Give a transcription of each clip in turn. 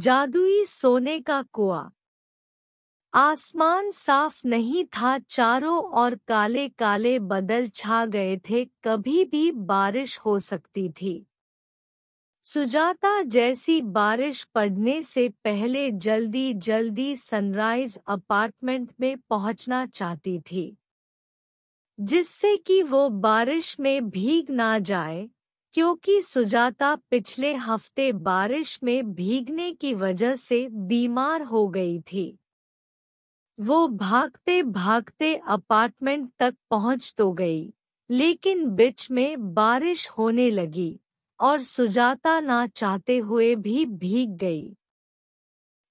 जादुई सोने का कुआ आसमान साफ नहीं था चारों और काले काले बदल छा गए थे कभी भी बारिश हो सकती थी सुजाता जैसी बारिश पड़ने से पहले जल्दी जल्दी सनराइज अपार्टमेंट में पहुंचना चाहती थी जिससे कि वो बारिश में भीग ना जाए क्योंकि सुजाता पिछले हफ्ते बारिश में भीगने की वजह से बीमार हो गई थी वो भागते भागते अपार्टमेंट तक पहुंच तो गई लेकिन बीच में बारिश होने लगी और सुजाता ना चाहते हुए भी भीग गई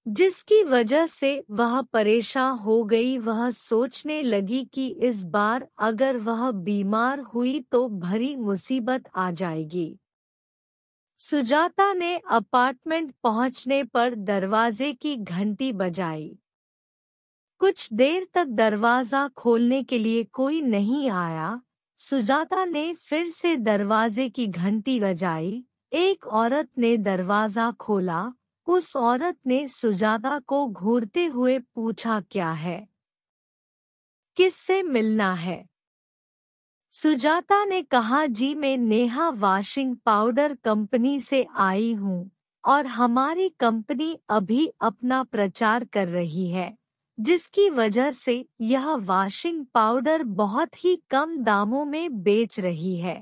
जिसकी वजह से वह परेशान हो गई वह सोचने लगी कि इस बार अगर वह बीमार हुई तो भरी मुसीबत आ जाएगी सुजाता ने अपार्टमेंट पहुंचने पर दरवाजे की घंटी बजाई कुछ देर तक दरवाजा खोलने के लिए कोई नहीं आया सुजाता ने फिर से दरवाजे की घंटी बजाई एक औरत ने दरवाजा खोला उस औरत ने सुजाता को घूरते हुए पूछा क्या है किससे मिलना है सुजाता ने कहा जी मैं नेहा वाशिंग पाउडर कंपनी से आई हूँ और हमारी कंपनी अभी अपना प्रचार कर रही है जिसकी वजह से यह वाशिंग पाउडर बहुत ही कम दामों में बेच रही है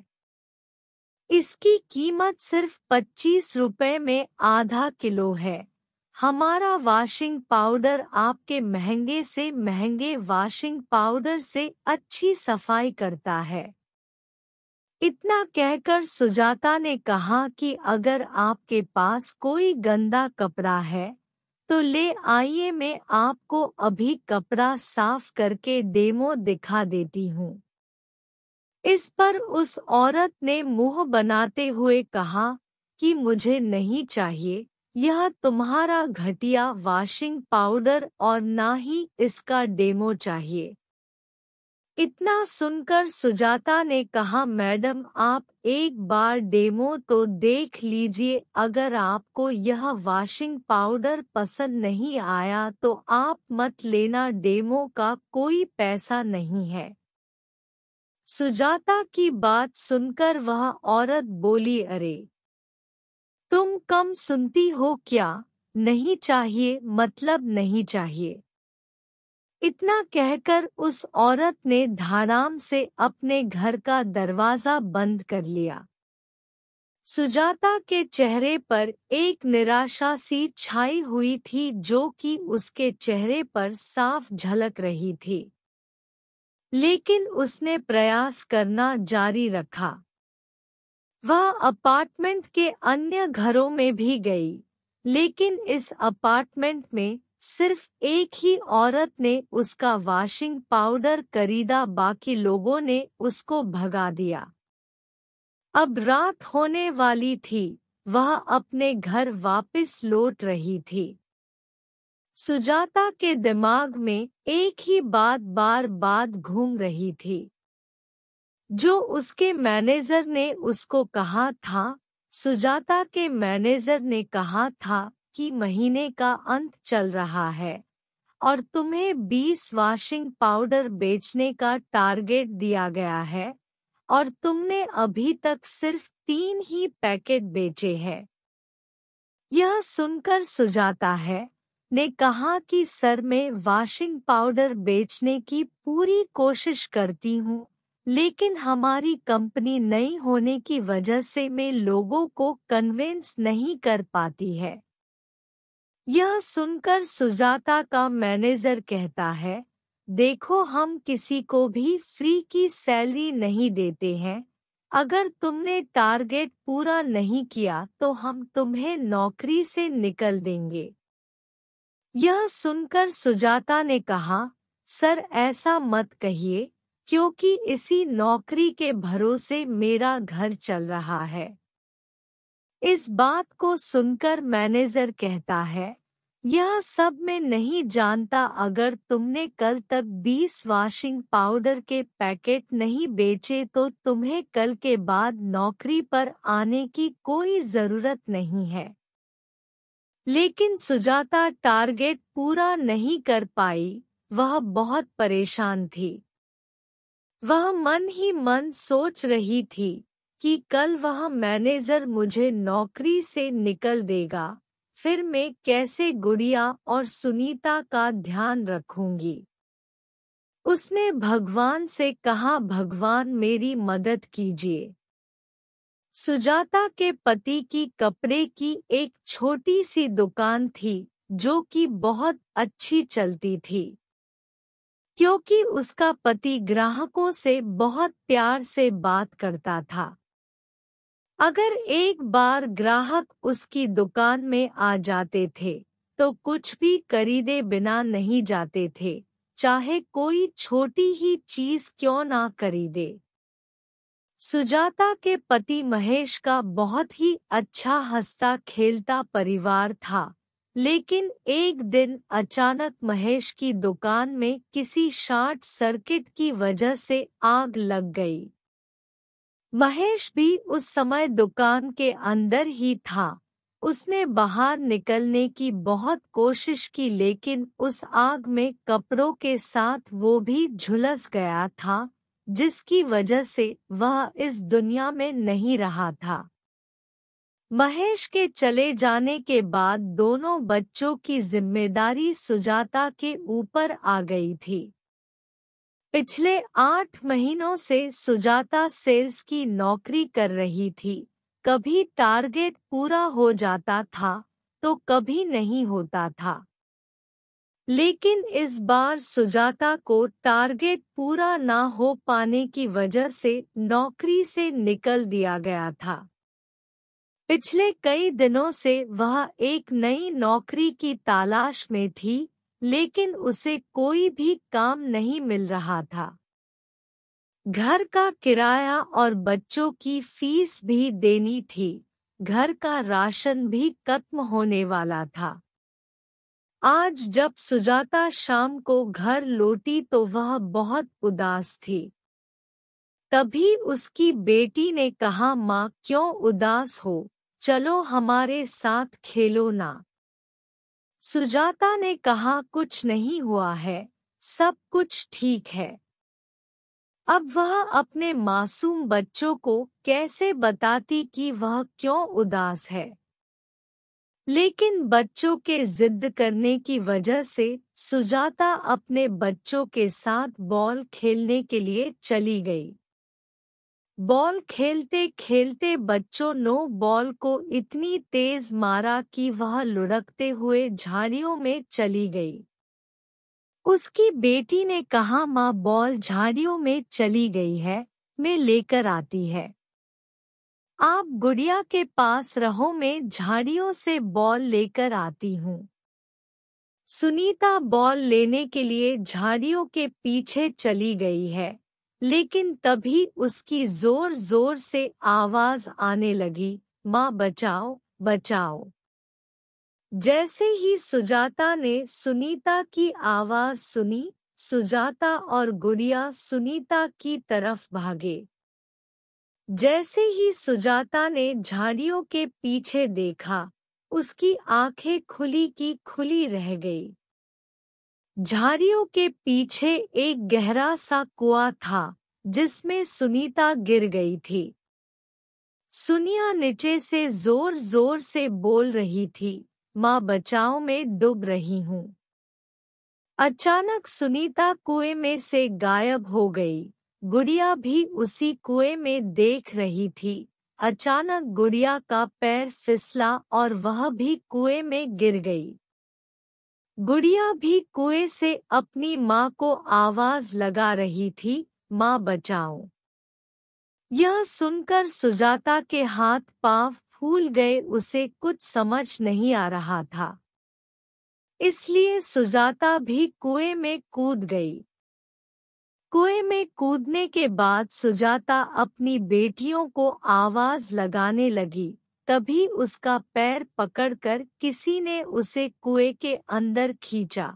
इसकी कीमत सिर्फ पच्चीस रुपए में आधा किलो है हमारा वाशिंग पाउडर आपके महंगे से महंगे वाशिंग पाउडर से अच्छी सफाई करता है इतना कहकर सुजाता ने कहा कि अगर आपके पास कोई गंदा कपड़ा है तो ले आइए मैं आपको अभी कपड़ा साफ करके डेमो दिखा देती हूँ इस पर उस औरत ने मुंह बनाते हुए कहा कि मुझे नहीं चाहिए यह तुम्हारा घटिया वॉशिंग पाउडर और ना ही इसका डेमो चाहिए इतना सुनकर सुजाता ने कहा मैडम आप एक बार डेमो तो देख लीजिए अगर आपको यह वॉशिंग पाउडर पसंद नहीं आया तो आप मत लेना डेमो का कोई पैसा नहीं है सुजाता की बात सुनकर वह औरत बोली अरे तुम कम सुनती हो क्या नहीं चाहिए मतलब नहीं चाहिए इतना कहकर उस औरत ने धाराम से अपने घर का दरवाजा बंद कर लिया सुजाता के चेहरे पर एक निराशा सी छाई हुई थी जो कि उसके चेहरे पर साफ झलक रही थी लेकिन उसने प्रयास करना जारी रखा वह अपार्टमेंट के अन्य घरों में भी गई लेकिन इस अपार्टमेंट में सिर्फ एक ही औरत ने उसका वॉशिंग पाउडर खरीदा बाकी लोगों ने उसको भगा दिया अब रात होने वाली थी वह अपने घर वापस लौट रही थी सुजाता के दिमाग में एक ही बात बार बार घूम रही थी जो उसके मैनेजर ने उसको कहा था सुजाता के मैनेजर ने कहा था कि महीने का अंत चल रहा है और तुम्हें बीस वॉशिंग पाउडर बेचने का टारगेट दिया गया है और तुमने अभी तक सिर्फ तीन ही पैकेट बेचे हैं यह सुनकर सुजाता है ने कहा कि सर में वॉशिंग पाउडर बेचने की पूरी कोशिश करती हूँ लेकिन हमारी कंपनी नई होने की वजह से मैं लोगों को कन्विंस नहीं कर पाती है यह सुनकर सुजाता का मैनेजर कहता है देखो हम किसी को भी फ्री की सैलरी नहीं देते हैं अगर तुमने टारगेट पूरा नहीं किया तो हम तुम्हें नौकरी से निकल देंगे यह सुनकर सुजाता ने कहा सर ऐसा मत कहिए क्योंकि इसी नौकरी के भरोसे मेरा घर चल रहा है इस बात को सुनकर मैनेजर कहता है यह सब मैं नहीं जानता अगर तुमने कल तक बीस वॉशिंग पाउडर के पैकेट नहीं बेचे तो तुम्हें कल के बाद नौकरी पर आने की कोई जरूरत नहीं है लेकिन सुजाता टारगेट पूरा नहीं कर पाई वह बहुत परेशान थी वह मन ही मन सोच रही थी कि कल वह मैनेजर मुझे नौकरी से निकल देगा फिर मैं कैसे गुड़िया और सुनीता का ध्यान रखूंगी उसने भगवान से कहा भगवान मेरी मदद कीजिए सुजाता के पति की कपड़े की एक छोटी सी दुकान थी जो कि बहुत अच्छी चलती थी क्योंकि उसका पति ग्राहकों से बहुत प्यार से बात करता था अगर एक बार ग्राहक उसकी दुकान में आ जाते थे तो कुछ भी खरीदे बिना नहीं जाते थे चाहे कोई छोटी ही चीज क्यों ना खरीदे सुजाता के पति महेश का बहुत ही अच्छा हंसता खेलता परिवार था लेकिन एक दिन अचानक महेश की दुकान में किसी शॉर्ट सर्किट की वजह से आग लग गई महेश भी उस समय दुकान के अंदर ही था उसने बाहर निकलने की बहुत कोशिश की लेकिन उस आग में कपड़ों के साथ वो भी झुलस गया था जिसकी वजह से वह इस दुनिया में नहीं रहा था महेश के चले जाने के बाद दोनों बच्चों की जिम्मेदारी सुजाता के ऊपर आ गई थी पिछले आठ महीनों से सुजाता सेल्स की नौकरी कर रही थी कभी टारगेट पूरा हो जाता था तो कभी नहीं होता था लेकिन इस बार सुजाता को टारगेट पूरा ना हो पाने की वजह से नौकरी से निकल दिया गया था पिछले कई दिनों से वह एक नई नौकरी की तलाश में थी लेकिन उसे कोई भी काम नहीं मिल रहा था घर का किराया और बच्चों की फीस भी देनी थी घर का राशन भी खत्म होने वाला था आज जब सुजाता शाम को घर लौटी तो वह बहुत उदास थी तभी उसकी बेटी ने कहा माँ क्यों उदास हो चलो हमारे साथ खेलो ना सुजाता ने कहा कुछ नहीं हुआ है सब कुछ ठीक है अब वह अपने मासूम बच्चों को कैसे बताती कि वह क्यों उदास है लेकिन बच्चों के जिद करने की वजह से सुजाता अपने बच्चों के साथ बॉल खेलने के लिए चली गई बॉल खेलते खेलते बच्चों नो बॉल को इतनी तेज मारा कि वह लुढ़कते हुए झाड़ियों में चली गई उसकी बेटी ने कहा माँ बॉल झाड़ियों में चली गई है मैं लेकर आती है आप गुड़िया के पास रहो मैं झाड़ियों से बॉल लेकर आती हूँ सुनीता बॉल लेने के लिए झाड़ियों के पीछे चली गई है लेकिन तभी उसकी जोर जोर से आवाज आने लगी माँ बचाओ बचाओ जैसे ही सुजाता ने सुनीता की आवाज सुनी सुजाता और गुड़िया सुनीता की तरफ भागे जैसे ही सुजाता ने झाड़ियों के पीछे देखा उसकी आंखें खुली की खुली रह गई झाड़ियों के पीछे एक गहरा सा कुआ था जिसमें सुनीता गिर गई थी सुनिया नीचे से जोर जोर से बोल रही थी माँ बचाओ में डूब रही हूँ अचानक सुनीता कुएं में से गायब हो गई गुड़िया भी उसी कुएं में देख रही थी अचानक गुड़िया का पैर फिसला और वह भी कुएं में गिर गई गुड़िया भी कुएं से अपनी माँ को आवाज लगा रही थी माँ बचाओ यह सुनकर सुजाता के हाथ पांव फूल गए उसे कुछ समझ नहीं आ रहा था इसलिए सुजाता भी कुएं में कूद गई कुएं में कूदने के बाद सुजाता अपनी बेटियों को आवाज लगाने लगी तभी उसका पैर पकड़कर किसी ने उसे कुएं के अंदर खींचा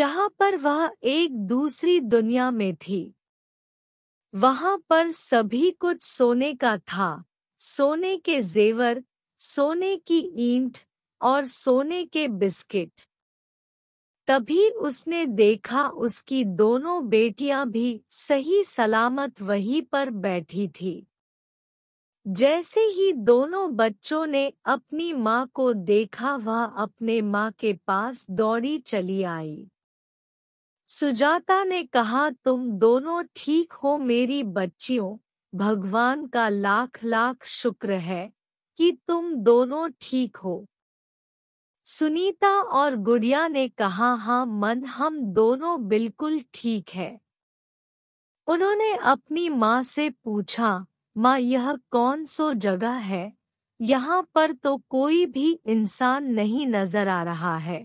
जहां पर वह एक दूसरी दुनिया में थी वहां पर सभी कुछ सोने का था सोने के जेवर सोने की ईंट और सोने के बिस्किट तभी उसने देखा उसकी दोनों बेटियां भी सही सलामत वहीं पर बैठी थी जैसे ही दोनों बच्चों ने अपनी माँ को देखा वह अपने माँ के पास दौड़ी चली आई सुजाता ने कहा तुम दोनों ठीक हो मेरी बच्चियों भगवान का लाख लाख शुक्र है कि तुम दोनों ठीक हो सुनीता और गुड़िया ने कहा हाँ मन हम दोनों बिल्कुल ठीक है उन्होंने अपनी माँ से पूछा माँ यह कौन सो जगह है यहाँ पर तो कोई भी इंसान नहीं नजर आ रहा है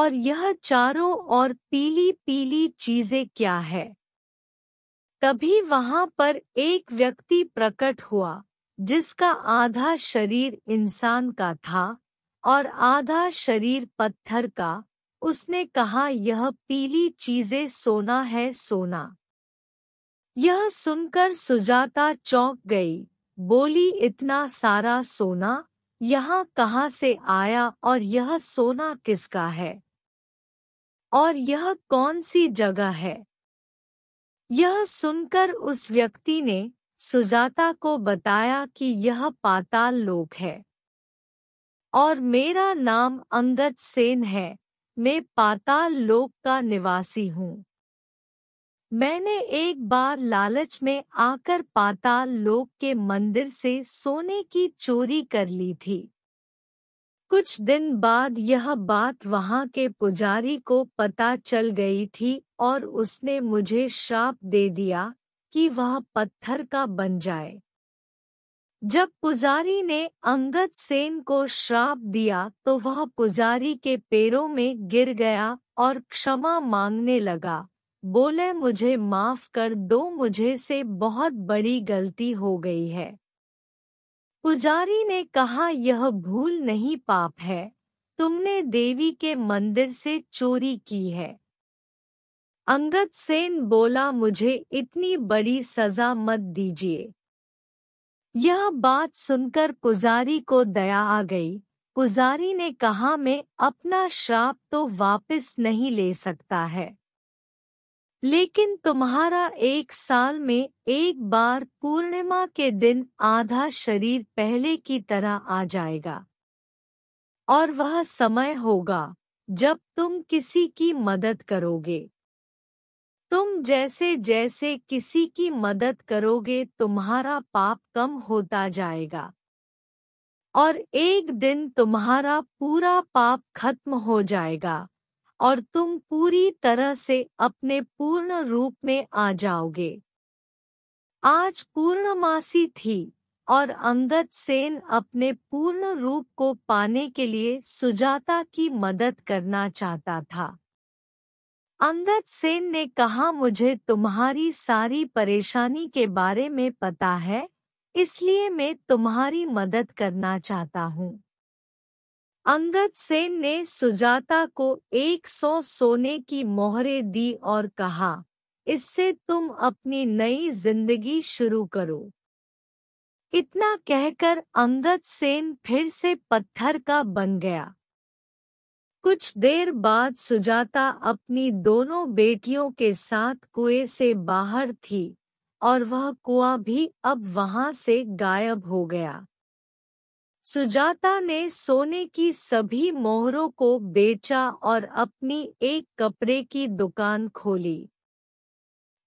और यह चारों और पीली पीली चीजें क्या है तभी वहां पर एक व्यक्ति प्रकट हुआ जिसका आधा शरीर इंसान का था और आधा शरीर पत्थर का उसने कहा यह पीली चीजें सोना है सोना यह सुनकर सुजाता चौंक गई बोली इतना सारा सोना यहाँ कहाँ से आया और यह सोना किसका है और यह कौन सी जगह है यह सुनकर उस व्यक्ति ने सुजाता को बताया कि यह पाताल लोक है और मेरा नाम अंगद सेन है मैं पाताल लोक का निवासी हूँ मैंने एक बार लालच में आकर पाताल लोक के मंदिर से सोने की चोरी कर ली थी कुछ दिन बाद यह बात वहाँ के पुजारी को पता चल गई थी और उसने मुझे श्राप दे दिया कि वह पत्थर का बन जाए जब पुजारी ने अंगद सेन को श्राप दिया तो वह पुजारी के पैरों में गिर गया और क्षमा मांगने लगा बोले मुझे माफ कर दो मुझे से बहुत बड़ी गलती हो गई है पुजारी ने कहा यह भूल नहीं पाप है तुमने देवी के मंदिर से चोरी की है अंगद सेन बोला मुझे इतनी बड़ी सजा मत दीजिए यह बात सुनकर पुजारी को दया आ गई पुजारी ने कहा मैं अपना श्राप तो वापस नहीं ले सकता है लेकिन तुम्हारा एक साल में एक बार पूर्णिमा के दिन आधा शरीर पहले की तरह आ जाएगा और वह समय होगा जब तुम किसी की मदद करोगे तुम जैसे जैसे किसी की मदद करोगे तुम्हारा पाप कम होता जाएगा और एक दिन तुम्हारा पूरा पाप खत्म हो जाएगा और तुम पूरी तरह से अपने पूर्ण रूप में आ जाओगे आज पूर्णमासी थी और अंगद सेन अपने पूर्ण रूप को पाने के लिए सुजाता की मदद करना चाहता था अंगद सेन ने कहा मुझे तुम्हारी सारी परेशानी के बारे में पता है इसलिए मैं तुम्हारी मदद करना चाहता हूँ अंगद सेन ने सुजाता को एक सौ सोने की मोहरे दी और कहा इससे तुम अपनी नई जिंदगी शुरू करो इतना कहकर अंगद सेन फिर से पत्थर का बन गया कुछ देर बाद सुजाता अपनी दोनों बेटियों के साथ कुएं से बाहर थी और वह कुआ भी अब वहां से गायब हो गया सुजाता ने सोने की सभी मोहरों को बेचा और अपनी एक कपड़े की दुकान खोली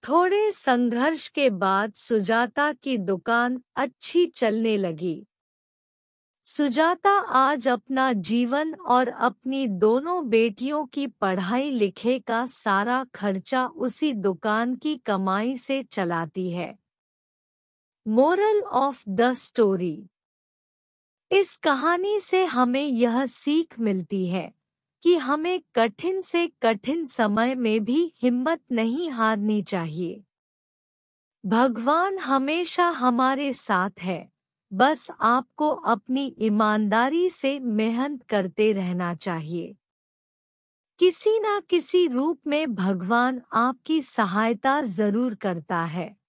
थोड़े संघर्ष के बाद सुजाता की दुकान अच्छी चलने लगी सुजाता आज अपना जीवन और अपनी दोनों बेटियों की पढ़ाई लिखे का सारा खर्चा उसी दुकान की कमाई से चलाती है मोरल ऑफ द स्टोरी इस कहानी से हमें यह सीख मिलती है कि हमें कठिन से कठिन समय में भी हिम्मत नहीं हारनी चाहिए भगवान हमेशा हमारे साथ है बस आपको अपनी ईमानदारी से मेहनत करते रहना चाहिए किसी न किसी रूप में भगवान आपकी सहायता जरूर करता है